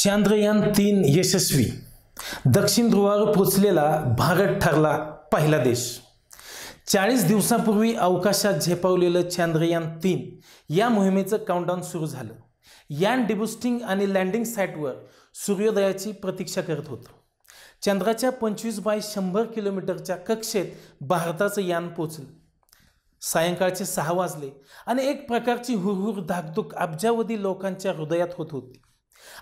चांद्रयान तीन यशस्वी दक्षिण ध्रुवावर पोचलेला भारत ठरला पहिला देश चाळीस दिवसांपूर्वी अवकाशात झेपावलेलं चांद्रयान तीन या मोहिमेचं काउंटडाऊन सुरू झालं यान डिबुस्टिंग आणि लँडिंग साईटवर सूर्योदयाची प्रतीक्षा करत होतं चंद्राच्या पंचवीस बाय शंभर किलोमीटरच्या कक्षेत भारताचं यान पोचलं सायंकाळचे सहा वाजले आणि एक प्रकारची हुरहुर धाकधूक अब्जावधी लोकांच्या हृदयात होत होती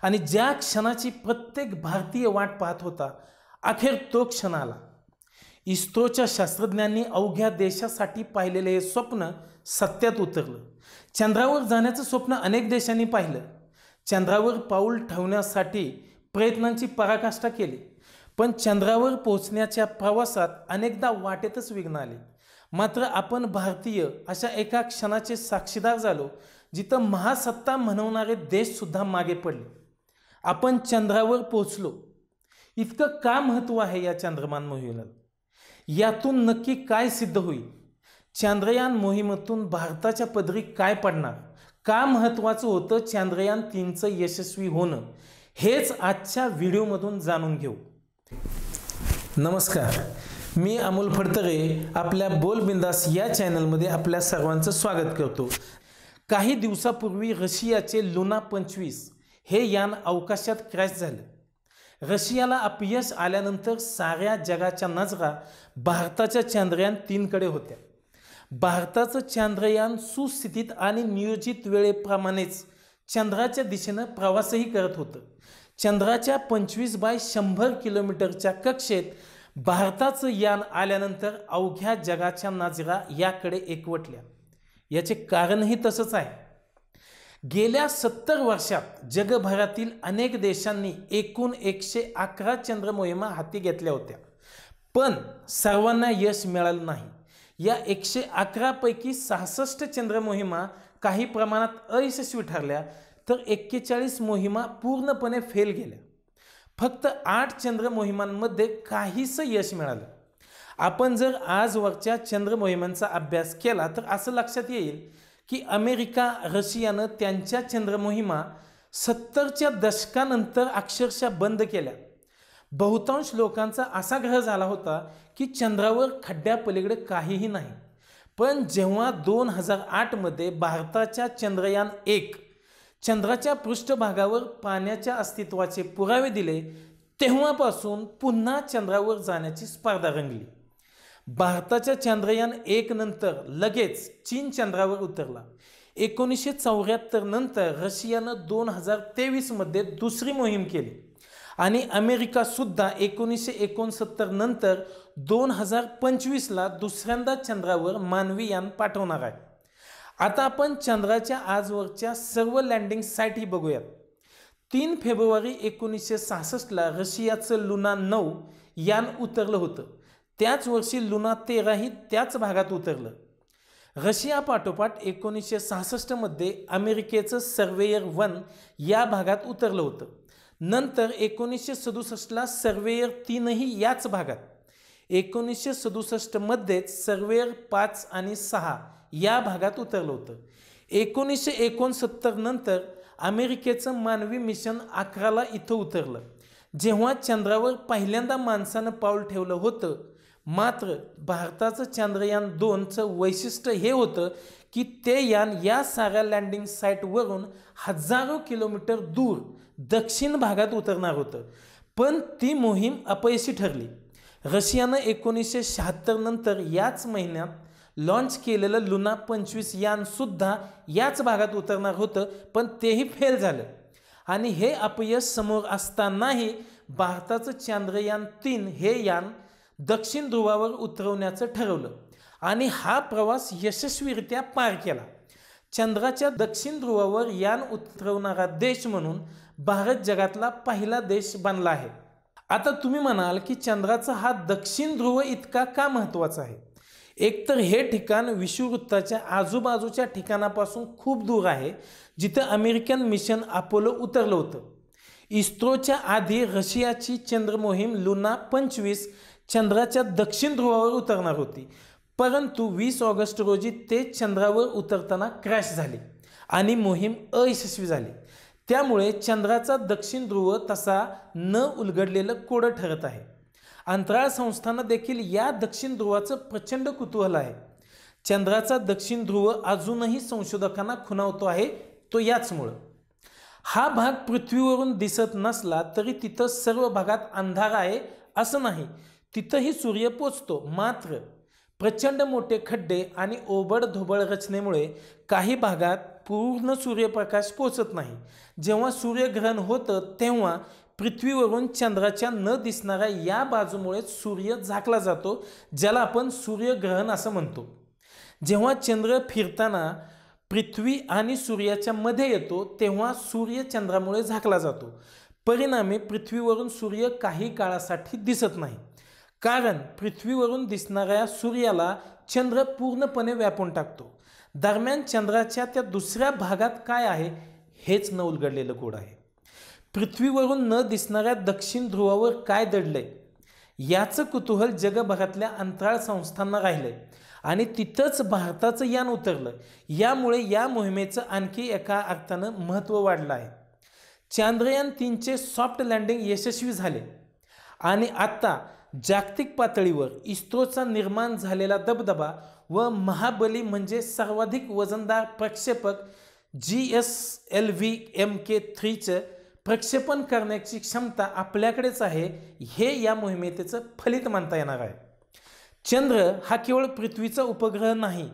आणि ज्या क्षणाची प्रत्येक भारतीय वाट पाहत होता अखेर तो क्षण आला इस्रोच्या शास्त्रज्ञांनी अवघ्या देशासाठी पाहिलेले हे स्वप्न सत्यात उतरलं चंद्रावर जाण्याचं स्वप्न अनेक देशांनी पाहिलं चंद्रावर पाऊल ठेवण्यासाठी प्रयत्नांची पराकाष्ठा केली पण चंद्रावर पोहोचण्याच्या प्रवासात अनेकदा वाटेतच विघ्न आले मात्र आपण भारतीय अशा एका क्षणाचे साक्षीदार झालो जिथं महासत्ता म्हणवणारे देशसुद्धा मागे पडले आपण चंद्रावर पोचलो इतकं का महत्त्व आहे या चंद्रमान मोहिमेला यातून नक्की काय सिद्ध होईल चांद्रयान मोहिमेतून भारताच्या पदरी काय पडणार का महत्त्वाचं होतं चांद्रयान तीनचं यशस्वी होणं हेच आजच्या व्हिडिओमधून जाणून घेऊ नमस्कार मी अमोल फडतरे आपल्या बोलबिंदास या चॅनलमध्ये आपल्या सर्वांचं स्वागत करतो काही दिवसापूर्वी रशियाचे लुना पंचवीस हे यान अवकाशात क्रॅश झाले रशियाला अपयश आल्यानंतर साऱ्या जगाच्या नजरा भारताच्या चांद्रयान तीनकडे होत्या भारताचं चांद्रयान सुस्थितीत आणि नियोजित वेळेप्रमाणेच चंद्राच्या दिशेनं प्रवासही करत होतं चंद्राच्या पंचवीस बाय शंभर किलोमीटरच्या कक्षेत भारताचं यान आल्यानंतर अवघ्या जगाच्या नजरा याकडे एकवटल्या याचे कारणही तसंच आहे गेल्या सत्तर वर्षात जगभरातील अनेक देशांनी एकूण एकशे अकरा चंद्र मोहिमा हाती घेतल्या होत्या पण सर्वांना यश मिळालं नाही या एकशे अकरापैकी सहासष्ट चंद्र मोहिमा काही प्रमाणात अयशस्वी ठरल्या तर एक्केचाळीस मोहिमा पूर्णपणे फेल गेल्या फक्त आठ चंद्र मोहिमांमध्ये काहीसं यश मिळालं आपण जर आजवरच्या चंद्र मोहिमांचा अभ्यास केला तर असं लक्षात येईल की अमेरिका रशियानं त्यांच्या चंद्र मोहिमा सत्तरच्या दशकानंतर अक्षरशः बंद केल्या बहुतांश लोकांचा असा ग्रह झाला होता की चंद्रावर खड्ड्यापलीकडे काहीही नाही पण जेव्हा दोन हजार आठमध्ये भारताच्या चंद्रयान एक चंद्राच्या पृष्ठभागावर पाण्याच्या अस्तित्वाचे पुरावे दिले तेव्हापासून पुन्हा चंद्रावर जाण्याची स्पर्धा रंगली भारताच्या चंद्रयान एक नंतर लगेच चीन चंद्रावर उतरला एकोणीसशे चौऱ्याहत्तर नंतर रशियानं दोन हजार तेवीसमध्ये दुसरी मोहीम केली आणि अमेरिकासुद्धा एकोणीसशे एकोणसत्तर नंतर दोन हजार पंचवीसला दुसऱ्यांदा चंद्रावर मानवी यान पाठवणार आहे आता आपण चंद्राच्या आजवरच्या सर्व लँडिंग साईट ही बघूयात तीन फेब्रुवारी एकोणीसशे सहासष्टला रशियाचं लुना नऊ यान उतरलं होतं त्याच वर्षी लुना तेराही त्याच भागात उतरलं रशिया पाठोपाठ एकोणीसशे सहासष्टमध्ये अमेरिकेचं सर्वेयर वन या भागात उतरलं होतं नंतर एकोणीसशे सदुसष्टला सर्वेयर तीनही याच भागात एकोणीसशे सदुसष्टमध्येच सर्वेयर पाच आणि सहा या भागात उतरलं होतं एकोणीसशे एकोणसत्तर नंतर अमेरिकेचं मानवी मिशन अकराला इथं उतरलं जेव्हा चंद्रावर पहिल्यांदा माणसानं पाऊल ठेवलं होतं मात्र भारताचं चांद्रयान दोनचं वैशिष्ट्य हे होतं की ते यान या साऱ्या लँडिंग साईटवरून हजारो किलोमीटर दूर दक्षिण भागात उतरणार होतं पण ती मोहीम अपयशी ठरली रशियानं एकोणीसशे शहात्तर नंतर याच महिन्यात लॉन्च केलेलं लुना पंचवीस यानसुद्धा याच भागात उतरणार होतं पण तेही फेल झालं आणि हे अपयश समोर असतानाही भारताचं चांद्रयान तीन हे यान दक्षिण ध्रुवावर उतरवण्याचं ठरवलं आणि हा प्रवास यशस्वीरित्या पार केला चंद्राच्या दक्षिण ध्रुवावर यान उतरवणारा देश म्हणून भारत जगातला पहिला देश बनला आहे आता तुम्ही म्हणाल की चंद्राचा हा दक्षिण ध्रुव इतका का महत्त्वाचा आहे एकतर हे ठिकाण विषुववृत्ताच्या आजूबाजूच्या ठिकाणापासून खूप दूर आहे जिथं अमेरिकन मिशन अपोलो उतरलं होतं इस्रोच्या आधी रशियाची चंद्र मोहीम लुना पंचवीस चंद्राच्या दक्षिण ध्रुवावर उतरणार होती परंतु वीस ऑगस्ट रोजी ते चंद्रावर उतरताना क्रॅश झाले आणि मोहीम अयशस्वी झाली त्यामुळे चंद्राचा दक्षिण ध्रुव तसा न उलगडलेलं कोडं ठरत आहे अंतराळ संस्थांना देखील या दक्षिण ध्रुवाचं प्रचंड कुतूहल आहे चंद्राचा दक्षिण ध्रुव अजूनही संशोधकांना खुनावतो आहे तो याचमुळं हा भाग पृथ्वीवरून दिसत नसला तरी तिथं सर्व भागात अंधार आहे असं नाही तिथंही सूर्य पोचतो मात्र प्रचंड मोठे खड्डे आणि ओबडधोबड रचनेमुळे काही भागात पूर्ण सूर्यप्रकाश पोचत नाही जेव्हा सूर्यग्रहण होतं तेव्हा पृथ्वीवरून चंद्राच्या न दिसणाऱ्या या बाजूमुळे सूर्य झाकला जातो ज्याला आपण सूर्यग्रहण असं म्हणतो जेव्हा चंद्र फिरताना पृथ्वी आणि सूर्याच्या मध्ये येतो तेव्हा सूर्य चंद्रामुळे झाकला जातो परिणामी पृथ्वीवरून सूर्य काही काळासाठी दिसत नाही कारण पृथ्वीवरून दिसणाऱ्या सूर्याला चंद्र पूर्णपणे व्यापून टाकतो दरम्यान चंद्राच्या त्या दुसऱ्या भागात काय आहे हेच न उलगडलेलं गोड आहे पृथ्वीवरून न दिसणाऱ्या दक्षिण ध्रुवावर काय दडलंय याचं कुतूहल जगभरातल्या अंतराळ संस्थांना राहिलंय आणि तिथंच भारताचं यान उतरलं यामुळे या मोहिमेचं आणखी एका अर्थानं महत्त्व वाढलं आहे चांद्रयान तीनचे सॉफ्ट लँडिंग यशस्वी झाले आणि आत्ता जागतिक पातळीवर इस्रोचा निर्माण झालेला दबदबा व महाबली म्हणजे सर्वाधिक वजनदार प्रक्षेपक G S L V M K थ्रीचं प्रक्षेपण करण्याची क्षमता आपल्याकडेच आहे हे या मोहिमेतेचं फलित मानता येणार आहे चंद्र हा केवळ पृथ्वीचा उपग्रह नाही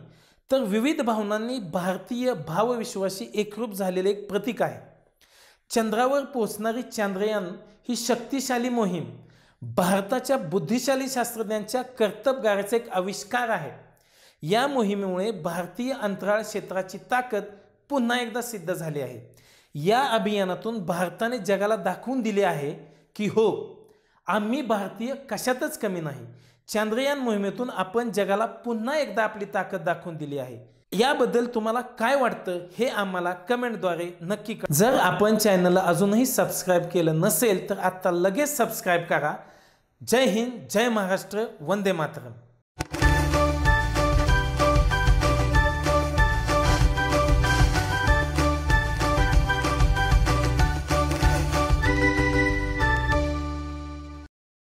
तर विविध भावनांनी भारतीय भावविश्वाशी एकरूप झालेले एक प्रतीक आहे चंद्रावर पोचणारी चांद्रयान ही शक्तिशाली मोहीम भारताच्या बुद्धिशाली शास्त्रज्ञांच्या कर्तबगाराचा एक आविष्कार आहे या मोहिमेमुळे भारतीय अंतराळ क्षेत्राची ताकद पुन्हा एकदा सिद्ध झाली आहे या अभियानातून भारताने जगाला दाखवून दिले आहे की हो आम्ही भारतीय कशातच कमी नाही चांद्रयान मोहिमेतून आपण जगाला पुन्हा एकदा आपली ताकद दाखवून दिली आहे याबद्दल तुम्हाला काय वाटतं हे आम्हाला कमेंटद्वारे नक्की जर आपण चॅनलला अजूनही सबस्क्राईब केलं नसेल तर आत्ता लगेच सबस्क्राईब करा जय हिंद जय महाराष्ट्र वंदे मातरम